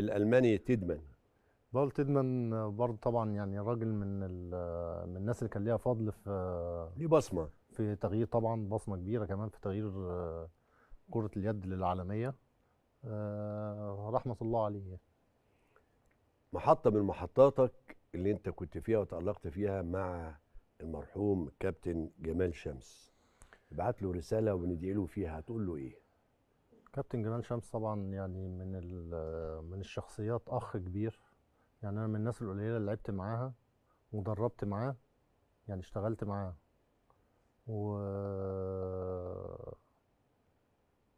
الالماني تيدمان باول تيدمان برضه طبعا يعني راجل من من الناس اللي كان ليها فضل في ليه بصمه في تغيير طبعا بصمه كبيره كمان في تغيير كره اليد للعالميه آه، رحمه الله عليه محطه من محطاتك اللي انت كنت فيها وتالقت فيها مع المرحوم كابتن جمال شمس ابعت له رساله وندعي له فيها هتقول له ايه كابتن جمال شمس طبعا يعني من من الشخصيات اخ كبير يعني انا من الناس القليله اللي لعبت معاها ودربت معاه يعني اشتغلت معاه و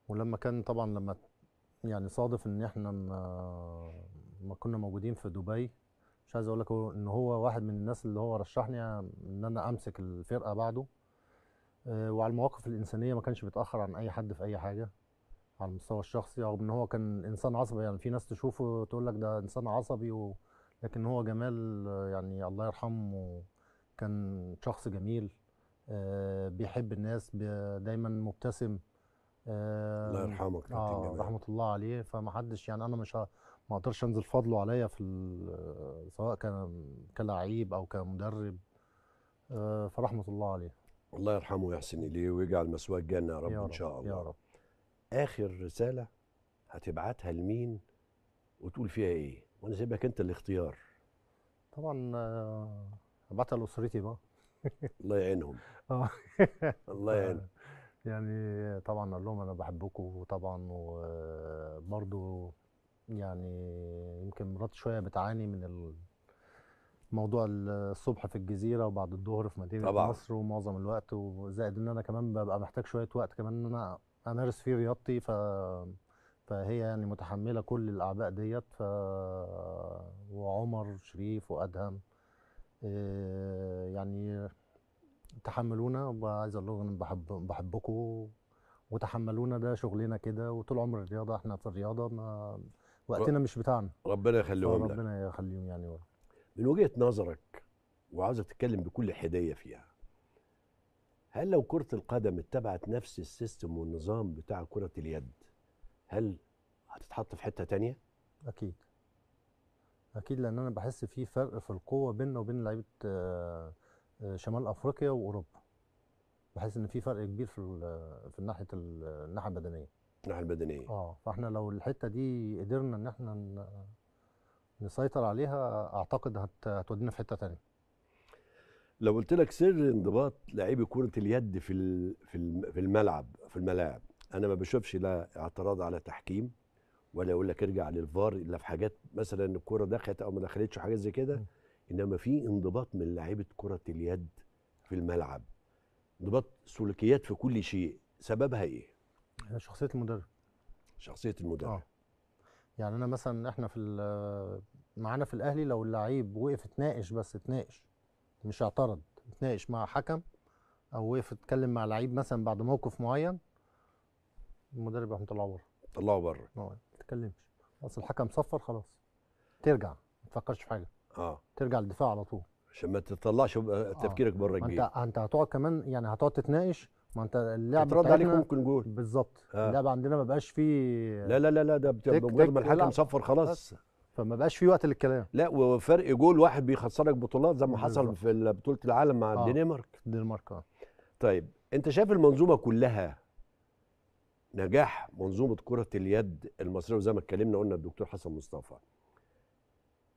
ولما كان طبعا لما يعني صادف ان احنا ما, ما كنا موجودين في دبي مش عايز اقول لك ان هو واحد من الناس اللي هو رشحني ان انا امسك الفرقه بعده آه، وعلى المواقف الانسانيه ما كانش بيتاخر عن اي حد في اي حاجه على المستوى الشخصي رغم ان هو كان انسان عصبي يعني في ناس تشوفه تقول لك ده انسان عصبي و... لكن هو جمال يعني الله يرحمه كان شخص جميل آه بيحب الناس دايما مبتسم آه الله يرحمه آه رحمه الله عليه فمحدش يعني انا مش ه... ما اقدرش انزل فضله عليا في سواء كان كلاعب او كمدرب آه فرحمه الله عليه الله يرحمه ويحسن اليه ويجعل مسواك جنه يا رب, يا رب ان شاء الله يا رب اخر رساله هتبعتها لمين وتقول فيها ايه وانا سيبك انت الاختيار طبعا آه، بطل لاسرتي بقى الله يعينهم آه. الله يعينهم يعني طبعا اقول لهم انا بحبكم طبعا وبرضو آه، يعني يمكن مرات شويه بتعاني من موضوع الصبح في الجزيره وبعد الظهر في مدينه طبعا. مصر ومعظم الوقت وزائد ان انا كمان ببقى محتاج شويه وقت كمان ان انا امارس فيه رياضتي ف فهي يعني متحمله كل الاعباء ديت ف وعمر شريف وادهم آه، يعني تحملونا وعايز اقول لهم بحب بحبكم وتحملونا ده شغلنا كده وطول عمر الرياضه احنا في الرياضه ما وقتنا مش بتاعنا ربنا يخليهم ربنا يخليهم يعني من وجهه نظرك وعاوزك تتكلم بكل حديه فيها هل لو كرة القدم اتبعت نفس السيستم والنظام بتاع كرة اليد هل هتتحط في حتة تانية؟ أكيد أكيد لأن أنا بحس في فرق في القوة بيننا وبين لعيبة آه، آه، شمال أفريقيا وأوروبا بحس إن في فرق كبير في في ناحية الناحية البدنية الناحية البدنية اه فاحنا لو الحتة دي قدرنا إن احنا نسيطر عليها أعتقد هتودينا في حتة تانية لو قلت لك سر انضباط لاعبي كره اليد في في الملعب في الملاعب انا ما بشوفش لا اعتراض على تحكيم ولا اقول لك ارجع للفار الا في حاجات مثلا الكره دخلت او ما دخلتش حاجات زي كده انما في انضباط من لعيبه كره اليد في الملعب انضباط سلوكيات في كل شيء سببها ايه؟ شخصيه المدرب شخصيه المدرب آه. يعني انا مثلا احنا في معانا في الاهلي لو اللعيب وقف اتناقش بس اتناقش مش اعترض اتناقش مع حكم او وقف اتكلم مع لعيب مثلا بعد موقف معين المدرب راح مطلعه بره طلعه بره اه ما تتكلمش اصل الحكم صفر خلاص ترجع ما تفكرش في حاجه اه ترجع للدفاع على طول عشان ما تطلعش آه. تفكيرك آه. بره الجيم انت انت هتقعد كمان يعني هتقعد تتناقش ما انت اللعب ترد عليك ممكن جول بالظبط آه. اللعب عندنا ما بقاش فيه لا لا لا لا ده بمجرد ما الحكم صفر خلاص فما بقاش في وقت للكلام لا وفرق جول واحد بيخسرك بطولات زي ما حصل في بطوله العالم مع آه. الدنمارك الدنمارك اه طيب انت شايف المنظومه كلها نجاح منظومه كره اليد المصريه وزي ما اتكلمنا قلنا الدكتور حسن مصطفى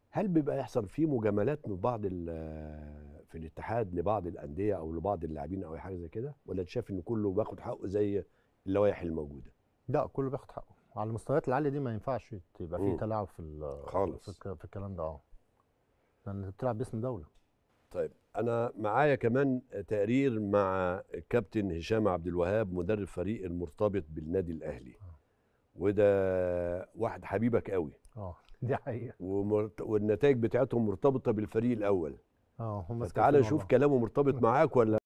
هل بيبقى يحصل فيه مجاملات من بعض في الاتحاد لبعض الانديه او لبعض اللاعبين او حاجه زي كده ولا انت شايف ان كله بياخد حقه زي اللوائح الموجوده لا كله بياخد حقه على المستويات العاليه دي ما ينفعش يبقى في تلاعب في خالص في, في الكلام ده اه لان انت بتلعب باسم دوله طيب انا معايا كمان تقرير مع الكابتن هشام عبد الوهاب مدرب فريق المرتبط بالنادي الاهلي آه. وده واحد حبيبك قوي اه دي حقيقه ومرت... والنتائج بتاعتهم مرتبطه بالفريق الاول اه هم تعالى نشوف كلامه مرتبط معاك ولا